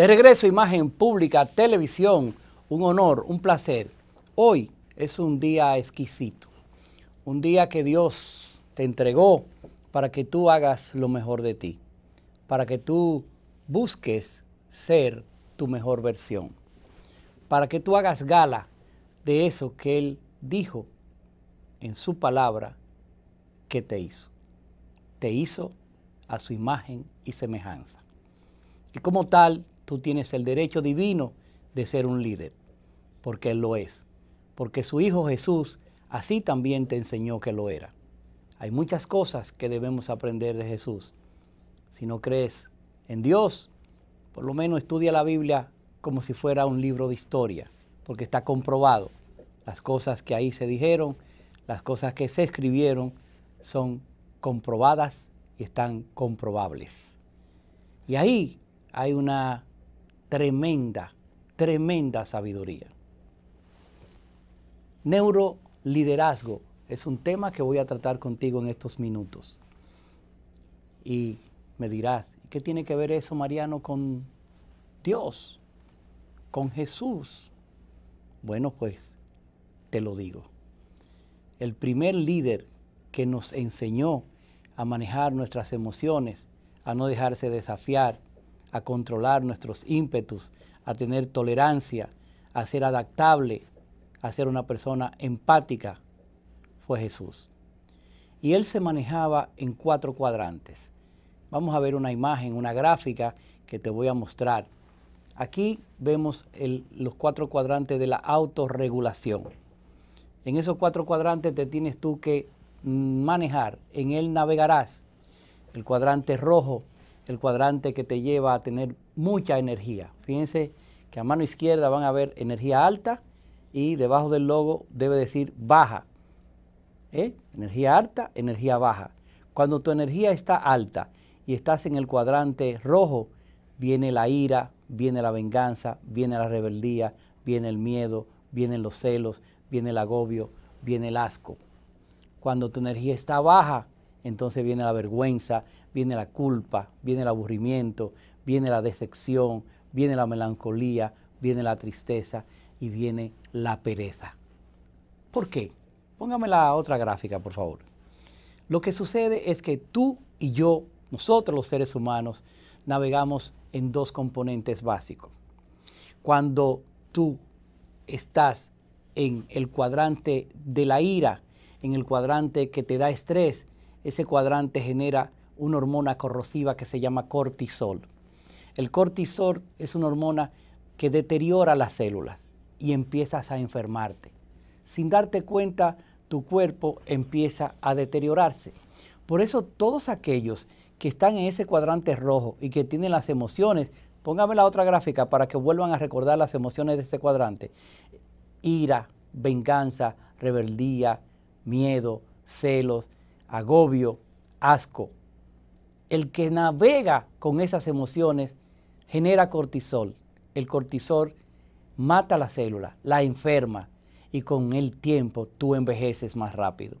De regreso, imagen pública, televisión, un honor, un placer. Hoy es un día exquisito, un día que Dios te entregó para que tú hagas lo mejor de ti, para que tú busques ser tu mejor versión, para que tú hagas gala de eso que Él dijo en su palabra que te hizo. Te hizo a su imagen y semejanza. Y como tal, tú tienes el derecho divino de ser un líder, porque Él lo es, porque su Hijo Jesús así también te enseñó que lo era. Hay muchas cosas que debemos aprender de Jesús. Si no crees en Dios, por lo menos estudia la Biblia como si fuera un libro de historia, porque está comprobado. Las cosas que ahí se dijeron, las cosas que se escribieron, son comprobadas y están comprobables. Y ahí hay una tremenda, tremenda sabiduría. Neuroliderazgo es un tema que voy a tratar contigo en estos minutos. Y me dirás, ¿qué tiene que ver eso, Mariano, con Dios, con Jesús? Bueno, pues te lo digo. El primer líder que nos enseñó a manejar nuestras emociones, a no dejarse desafiar, a controlar nuestros ímpetus, a tener tolerancia, a ser adaptable, a ser una persona empática, fue Jesús. Y él se manejaba en cuatro cuadrantes. Vamos a ver una imagen, una gráfica que te voy a mostrar. Aquí vemos los cuatro cuadrantes de la autorregulación. En esos cuatro cuadrantes te tienes tú que manejar, en él navegarás. El cuadrante rojo el cuadrante que te lleva a tener mucha energía. Fíjense que a mano izquierda van a ver energía alta y debajo del logo debe decir baja. ¿Eh? Energía alta, energía baja. Cuando tu energía está alta y estás en el cuadrante rojo, viene la ira, viene la venganza, viene la rebeldía, viene el miedo, vienen los celos, viene el agobio, viene el asco. Cuando tu energía está baja, entonces viene la vergüenza, viene la culpa, viene el aburrimiento, viene la decepción, viene la melancolía, viene la tristeza y viene la pereza. ¿Por qué? Póngame la otra gráfica, por favor. Lo que sucede es que tú y yo, nosotros los seres humanos, navegamos en dos componentes básicos. Cuando tú estás en el cuadrante de la ira, en el cuadrante que te da estrés, ese cuadrante genera una hormona corrosiva que se llama cortisol. El cortisol es una hormona que deteriora las células y empiezas a enfermarte. Sin darte cuenta, tu cuerpo empieza a deteriorarse. Por eso todos aquellos que están en ese cuadrante rojo y que tienen las emociones, póngame la otra gráfica para que vuelvan a recordar las emociones de ese cuadrante. Ira, venganza, rebeldía, miedo, celos, agobio, asco. El que navega con esas emociones genera cortisol. El cortisol mata la célula, la enferma y con el tiempo tú envejeces más rápido.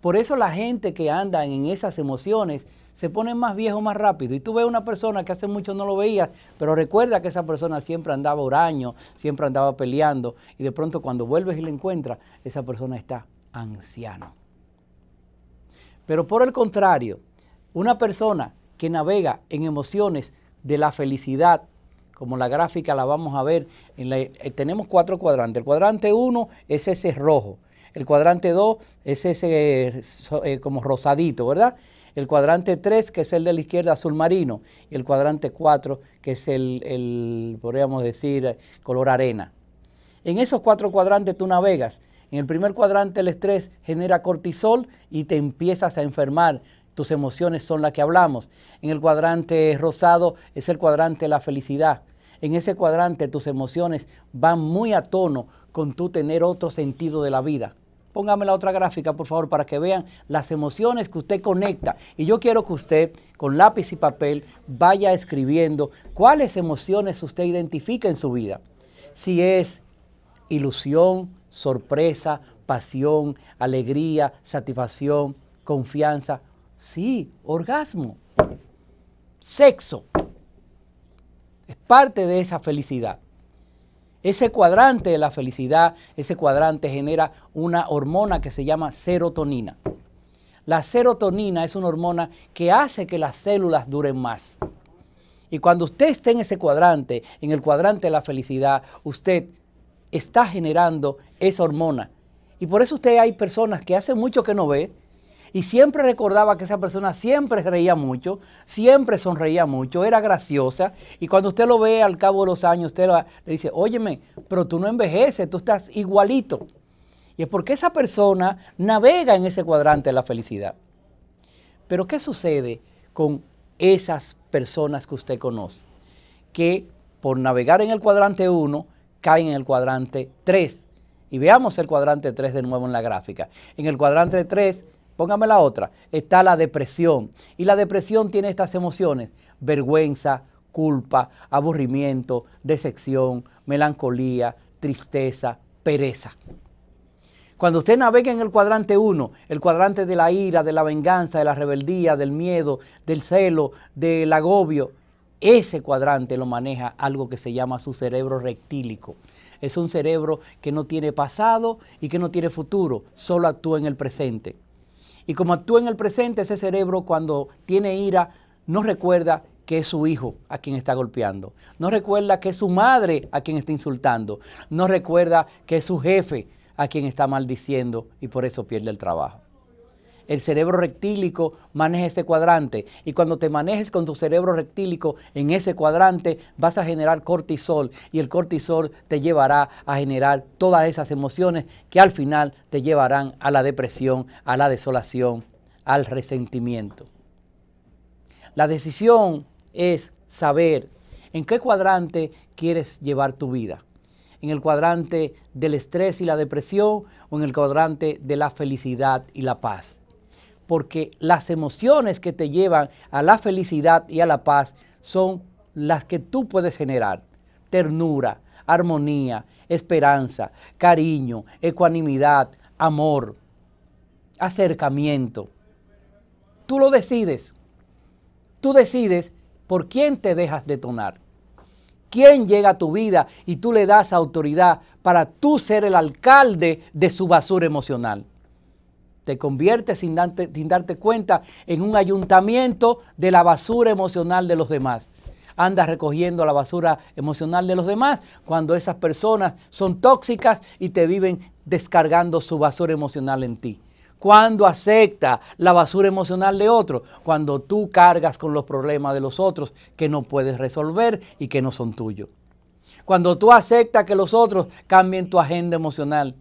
Por eso la gente que anda en esas emociones se pone más viejo más rápido. Y tú ves una persona que hace mucho no lo veías, pero recuerda que esa persona siempre andaba huraño, siempre andaba peleando y de pronto cuando vuelves y la encuentras, esa persona está anciana. Pero por el contrario, una persona que navega en emociones de la felicidad, como la gráfica la vamos a ver, eh, tenemos cuatro cuadrantes. El cuadrante 1 es ese rojo, el cuadrante 2 es ese eh, como rosadito, ¿verdad? El cuadrante 3, que es el de la izquierda, azul marino, y el cuadrante 4, que es el, el podríamos decir, color arena. En esos cuatro cuadrantes tú navegas en el primer cuadrante el estrés genera cortisol y te empiezas a enfermar. Tus emociones son las que hablamos. En el cuadrante rosado es el cuadrante de la felicidad. En ese cuadrante tus emociones van muy a tono con tu tener otro sentido de la vida. Póngame la otra gráfica, por favor, para que vean las emociones que usted conecta. Y yo quiero que usted, con lápiz y papel, vaya escribiendo cuáles emociones usted identifica en su vida. Si es ilusión, sorpresa, pasión, alegría, satisfacción, confianza. Sí, orgasmo. Sexo. Es parte de esa felicidad. Ese cuadrante de la felicidad, ese cuadrante genera una hormona que se llama serotonina. La serotonina es una hormona que hace que las células duren más. Y cuando usted esté en ese cuadrante, en el cuadrante de la felicidad, usted está generando esa hormona. Y por eso usted hay personas que hace mucho que no ve y siempre recordaba que esa persona siempre reía mucho, siempre sonreía mucho, era graciosa. Y cuando usted lo ve al cabo de los años, usted le dice, óyeme, pero tú no envejeces, tú estás igualito. Y es porque esa persona navega en ese cuadrante de la felicidad. Pero ¿qué sucede con esas personas que usted conoce? Que por navegar en el cuadrante 1 caen en el cuadrante 3 y veamos el cuadrante 3 de nuevo en la gráfica. En el cuadrante 3, póngame la otra, está la depresión. Y la depresión tiene estas emociones, vergüenza, culpa, aburrimiento, decepción, melancolía, tristeza, pereza. Cuando usted navega en el cuadrante 1, el cuadrante de la ira, de la venganza, de la rebeldía, del miedo, del celo, del agobio, ese cuadrante lo maneja algo que se llama su cerebro rectílico. Es un cerebro que no tiene pasado y que no tiene futuro, solo actúa en el presente. Y como actúa en el presente, ese cerebro cuando tiene ira no recuerda que es su hijo a quien está golpeando. No recuerda que es su madre a quien está insultando. No recuerda que es su jefe a quien está maldiciendo y por eso pierde el trabajo el cerebro rectílico maneja ese cuadrante. Y cuando te manejes con tu cerebro rectílico en ese cuadrante, vas a generar cortisol. Y el cortisol te llevará a generar todas esas emociones que al final te llevarán a la depresión, a la desolación, al resentimiento. La decisión es saber en qué cuadrante quieres llevar tu vida en el cuadrante del estrés y la depresión o en el cuadrante de la felicidad y la paz porque las emociones que te llevan a la felicidad y a la paz son las que tú puedes generar. Ternura, armonía, esperanza, cariño, ecuanimidad, amor, acercamiento. Tú lo decides. Tú decides por quién te dejas detonar. ¿Quién llega a tu vida y tú le das autoridad para tú ser el alcalde de su basura emocional? te conviertes sin darte, darte cuenta en un ayuntamiento de la basura emocional de los demás andas recogiendo la basura emocional de los demás, cuando esas personas son tóxicas y te viven descargando su basura emocional en ti. Cuando acepta la basura emocional de otro, cuando tú cargas con los problemas de los otros que no puedes resolver y que no son tuyos. Cuando tú aceptas que los otros cambien tu agenda emocional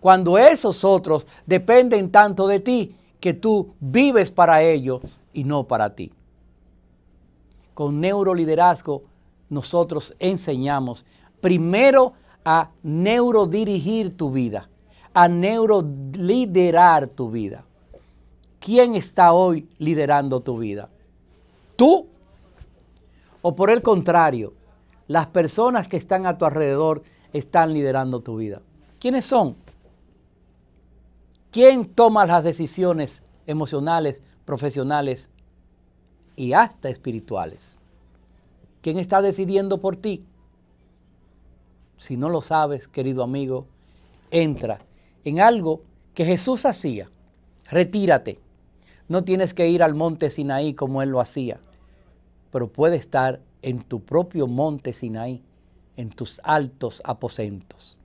cuando esos otros dependen tanto de ti que tú vives para ellos y no para ti. Con neuroliderazgo nosotros enseñamos primero a neurodirigir tu vida, a neuroliderar tu vida. ¿Quién está hoy liderando tu vida? ¿Tú? ¿O por el contrario, las personas que están a tu alrededor están liderando tu vida? ¿Quiénes son? ¿Quién toma las decisiones emocionales, profesionales y hasta espirituales? ¿Quién está decidiendo por ti? Si no lo sabes, querido amigo, entra en algo que Jesús hacía. Retírate. No tienes que ir al monte Sinaí como él lo hacía, pero puede estar en tu propio monte Sinaí, en tus altos aposentos.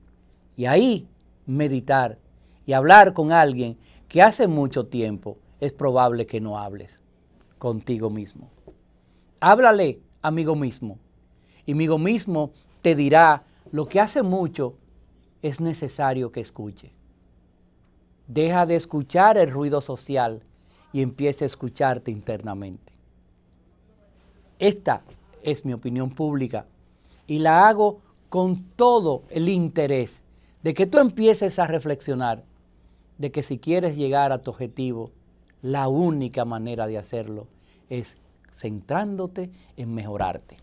Y ahí meditar y hablar con alguien que hace mucho tiempo es probable que no hables contigo mismo. Háblale, amigo mismo, y amigo mismo te dirá lo que hace mucho es necesario que escuche. Deja de escuchar el ruido social y empieza a escucharte internamente. Esta es mi opinión pública y la hago con todo el interés de que tú empieces a reflexionar de que si quieres llegar a tu objetivo, la única manera de hacerlo es centrándote en mejorarte.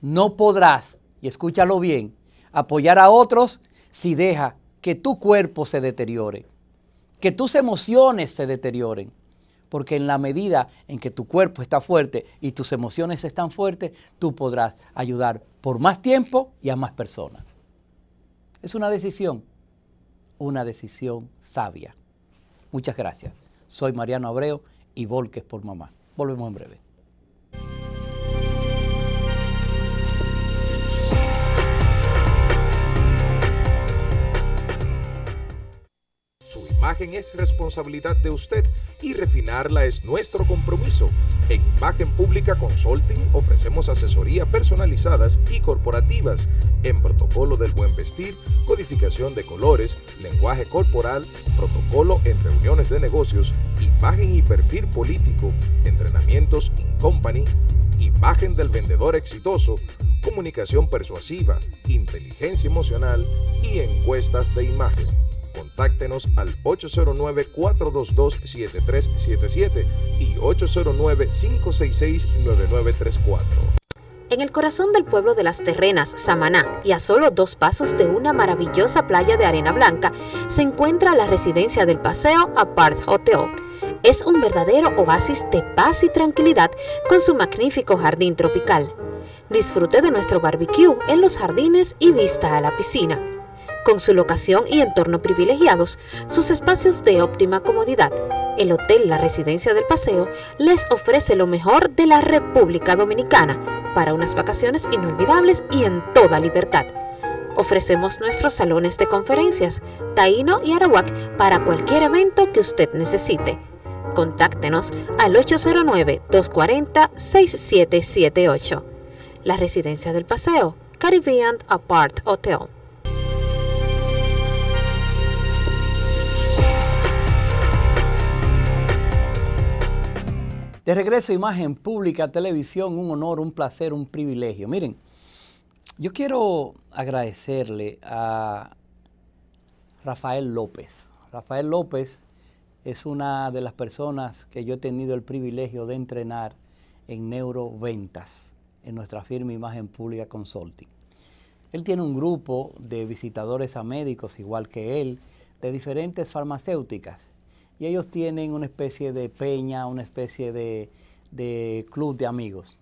No podrás, y escúchalo bien, apoyar a otros si deja que tu cuerpo se deteriore, que tus emociones se deterioren. Porque en la medida en que tu cuerpo está fuerte y tus emociones están fuertes, tú podrás ayudar por más tiempo y a más personas. Es una decisión una decisión sabia. Muchas gracias. Soy Mariano Abreu y Volques por Mamá. Volvemos en breve. imagen es responsabilidad de usted y refinarla es nuestro compromiso. En Imagen Pública Consulting ofrecemos asesoría personalizadas y corporativas en protocolo del buen vestir, codificación de colores, lenguaje corporal, protocolo en reuniones de negocios, imagen y perfil político, entrenamientos in company, imagen del vendedor exitoso, comunicación persuasiva, inteligencia emocional y encuestas de imagen. Contáctenos al 809-422-7377 y 809-566-9934. En el corazón del pueblo de las terrenas, Samaná, y a solo dos pasos de una maravillosa playa de arena blanca, se encuentra la residencia del paseo Apart Hotel es un verdadero oasis de paz y tranquilidad con su magnífico jardín tropical. Disfrute de nuestro barbecue en los jardines y vista a la piscina. Con su locación y entorno privilegiados, sus espacios de óptima comodidad, el Hotel La Residencia del Paseo les ofrece lo mejor de la República Dominicana para unas vacaciones inolvidables y en toda libertad. Ofrecemos nuestros salones de conferencias, Taino y Arawak para cualquier evento que usted necesite. Contáctenos al 809-240-6778. La Residencia del Paseo, Caribbean Apart Hotel. De regreso, imagen pública, televisión, un honor, un placer, un privilegio. Miren, yo quiero agradecerle a Rafael López. Rafael López es una de las personas que yo he tenido el privilegio de entrenar en neuroventas, en nuestra firma Imagen Pública Consulting. Él tiene un grupo de visitadores a médicos, igual que él, de diferentes farmacéuticas y ellos tienen una especie de peña, una especie de, club de amigos.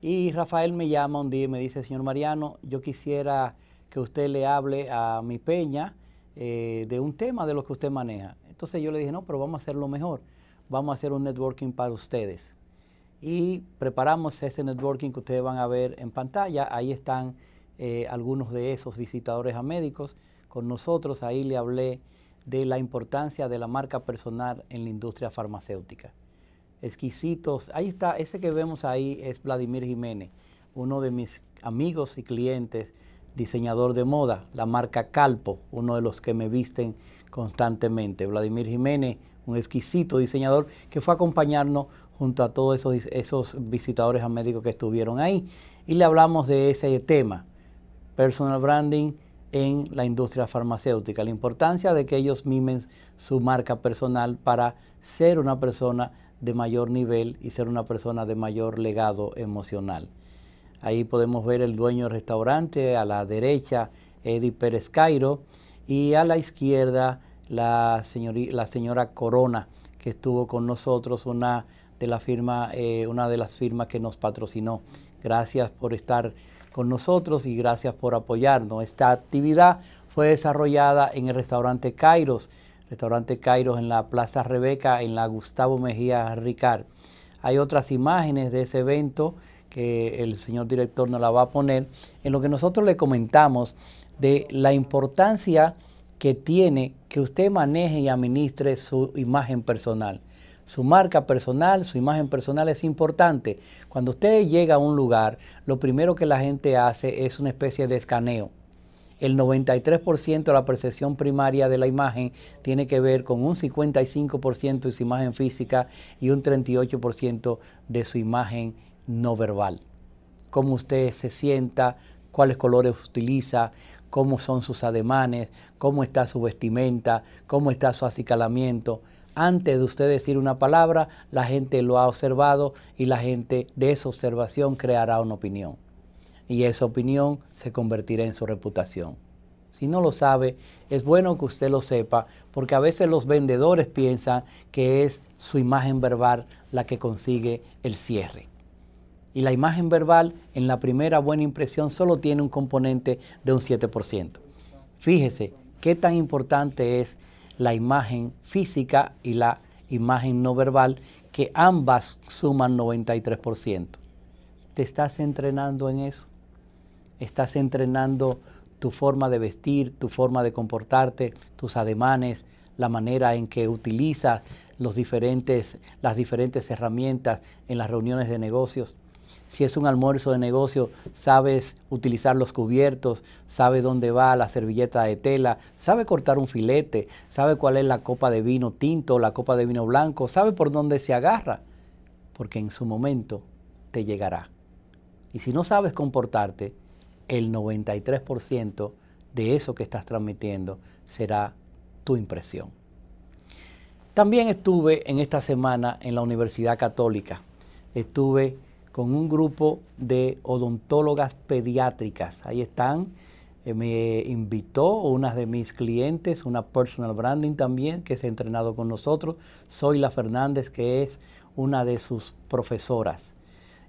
Y Rafael me llama un día y me dice, señor Mariano, yo quisiera que usted le hable a mi peña eh, de un tema de lo que usted maneja. Entonces yo le dije, no, pero vamos a hacerlo mejor. Vamos a hacer un networking para ustedes. Y preparamos ese networking que ustedes van a ver en pantalla. Ahí están eh, algunos de esos visitadores a médicos con nosotros. Ahí le hablé de la importancia de la marca personal en la industria farmacéutica. Exquisitos, ahí está, ese que vemos ahí es Vladimir Jiménez, uno de mis amigos y clientes, diseñador de moda, la marca Calpo, uno de los que me visten constantemente. Vladimir Jiménez, un exquisito diseñador que fue a acompañarnos junto a todos esos, esos visitadores a médicos que estuvieron ahí. Y le hablamos de ese tema, personal branding, en la industria farmacéutica, la importancia de que ellos mimen su marca personal para ser una persona de mayor nivel y ser una persona de mayor legado emocional. Ahí podemos ver el dueño del restaurante, a la derecha Eddie Pérez Cairo y a la izquierda la, la señora Corona, que estuvo con nosotros, una de, la firma, eh, una de las firmas que nos patrocinó. Gracias por estar con nosotros y gracias por apoyarnos. Esta actividad fue desarrollada en el restaurante Kairos, restaurante Kairos en la Plaza Rebeca, en la Gustavo Mejía Ricard. Hay otras imágenes de ese evento que el señor director nos la va a poner, en lo que nosotros le comentamos de la importancia que tiene que usted maneje y administre su imagen personal. Su marca personal, su imagen personal es importante. Cuando usted llega a un lugar, lo primero que la gente hace es una especie de escaneo. El 93% de la percepción primaria de la imagen tiene que ver con un 55% de su imagen física y un 38% de su imagen no verbal. Cómo usted se sienta, cuáles colores utiliza, cómo son sus ademanes, cómo está su vestimenta, cómo está su acicalamiento. Antes de usted decir una palabra, la gente lo ha observado y la gente de esa observación creará una opinión. Y esa opinión se convertirá en su reputación. Si no lo sabe, es bueno que usted lo sepa, porque a veces los vendedores piensan que es su imagen verbal la que consigue el cierre. Y la imagen verbal en la primera buena impresión solo tiene un componente de un 7%. Fíjese qué tan importante es la imagen física y la imagen no verbal, que ambas suman 93%. ¿Te estás entrenando en eso? ¿Estás entrenando tu forma de vestir, tu forma de comportarte, tus ademanes, la manera en que utilizas los diferentes, las diferentes herramientas en las reuniones de negocios? Si es un almuerzo de negocio, sabes utilizar los cubiertos, sabe dónde va la servilleta de tela, sabe cortar un filete, sabe cuál es la copa de vino tinto, la copa de vino blanco, sabe por dónde se agarra, porque en su momento te llegará. Y si no sabes comportarte, el 93% de eso que estás transmitiendo será tu impresión. También estuve en esta semana en la Universidad Católica. Estuve con un grupo de odontólogas pediátricas. Ahí están. Eh, me invitó una de mis clientes, una personal branding también, que se ha entrenado con nosotros, Soy la Fernández, que es una de sus profesoras.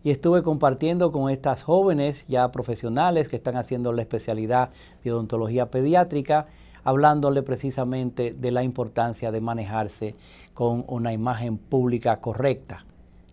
Y estuve compartiendo con estas jóvenes ya profesionales que están haciendo la especialidad de odontología pediátrica hablándole precisamente de la importancia de manejarse con una imagen pública correcta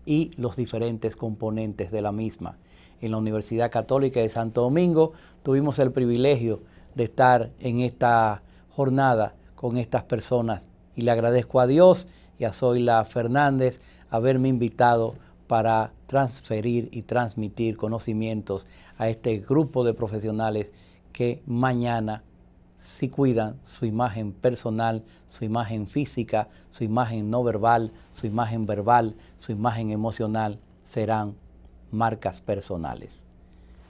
y los diferentes componentes de la misma. En la Universidad Católica de Santo Domingo tuvimos el privilegio de estar en esta jornada con estas personas y le agradezco a Dios y a Zoila Fernández haberme invitado para transferir y transmitir conocimientos a este grupo de profesionales que mañana si cuidan su imagen personal, su imagen física, su imagen no verbal, su imagen verbal, su imagen emocional, serán marcas personales.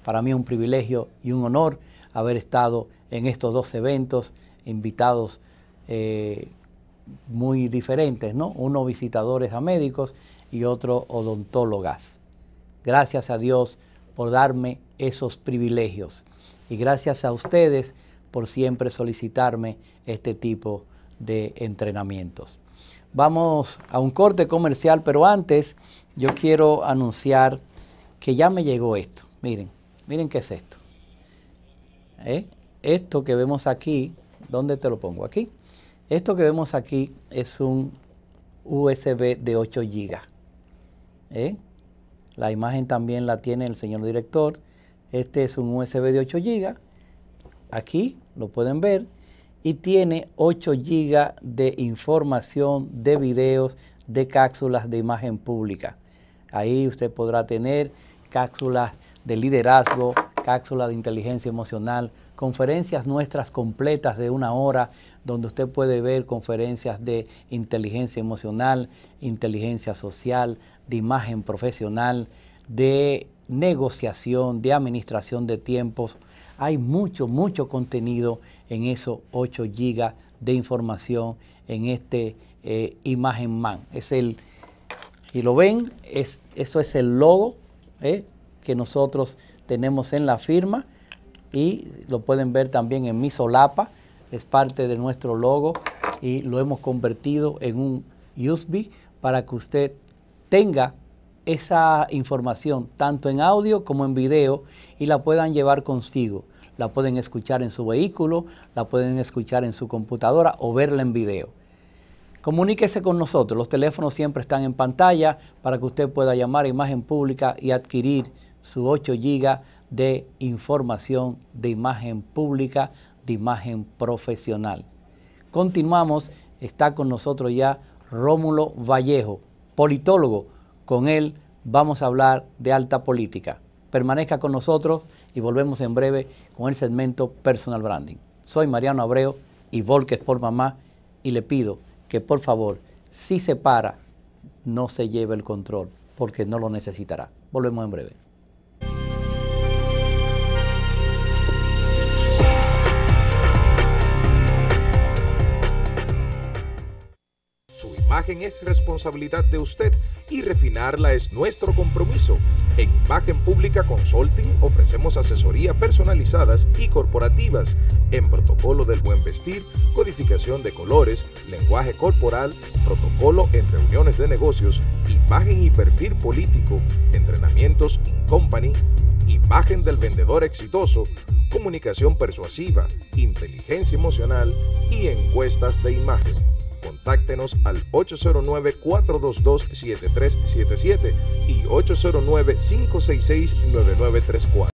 Para mí es un privilegio y un honor haber estado en estos dos eventos, invitados eh, muy diferentes, ¿no? Uno visitadores a médicos y otro odontólogas. Gracias a Dios por darme esos privilegios y gracias a ustedes por siempre solicitarme este tipo de entrenamientos. Vamos a un corte comercial, pero antes yo quiero anunciar que ya me llegó esto. Miren, miren qué es esto. ¿Eh? Esto que vemos aquí, ¿dónde te lo pongo? Aquí. Esto que vemos aquí es un USB de 8 GB. ¿Eh? La imagen también la tiene el señor director. Este es un USB de 8 GB. Aquí lo pueden ver, y tiene 8 GB de información, de videos, de cápsulas de imagen pública. Ahí usted podrá tener cápsulas de liderazgo, cápsulas de inteligencia emocional, conferencias nuestras completas de una hora, donde usted puede ver conferencias de inteligencia emocional, inteligencia social, de imagen profesional, de negociación, de administración de tiempos, hay mucho, mucho contenido en esos 8 gigas de información en este eh, Imagen Man. Es el, y lo ven, es, eso es el logo eh, que nosotros tenemos en la firma y lo pueden ver también en mi solapa, es parte de nuestro logo y lo hemos convertido en un USB para que usted tenga esa información tanto en audio como en video y la puedan llevar consigo. La pueden escuchar en su vehículo, la pueden escuchar en su computadora o verla en video. Comuníquese con nosotros, los teléfonos siempre están en pantalla para que usted pueda llamar a imagen pública y adquirir su 8 GB de información de imagen pública, de imagen profesional. Continuamos, está con nosotros ya Rómulo Vallejo, politólogo, con él vamos a hablar de alta política. Permanezca con nosotros y volvemos en breve con el segmento Personal Branding. Soy Mariano Abreu y Volques por Mamá y le pido que por favor, si se para, no se lleve el control porque no lo necesitará. Volvemos en breve. Su imagen es responsabilidad de usted y refinarla es nuestro compromiso. En Imagen Pública Consulting ofrecemos asesoría personalizadas y corporativas en protocolo del buen vestir, codificación de colores, lenguaje corporal, protocolo en reuniones de negocios, imagen y perfil político, entrenamientos in company, imagen del vendedor exitoso, comunicación persuasiva, inteligencia emocional y encuestas de imagen. Contáctenos al 809-422-7377 y 809-566-9934.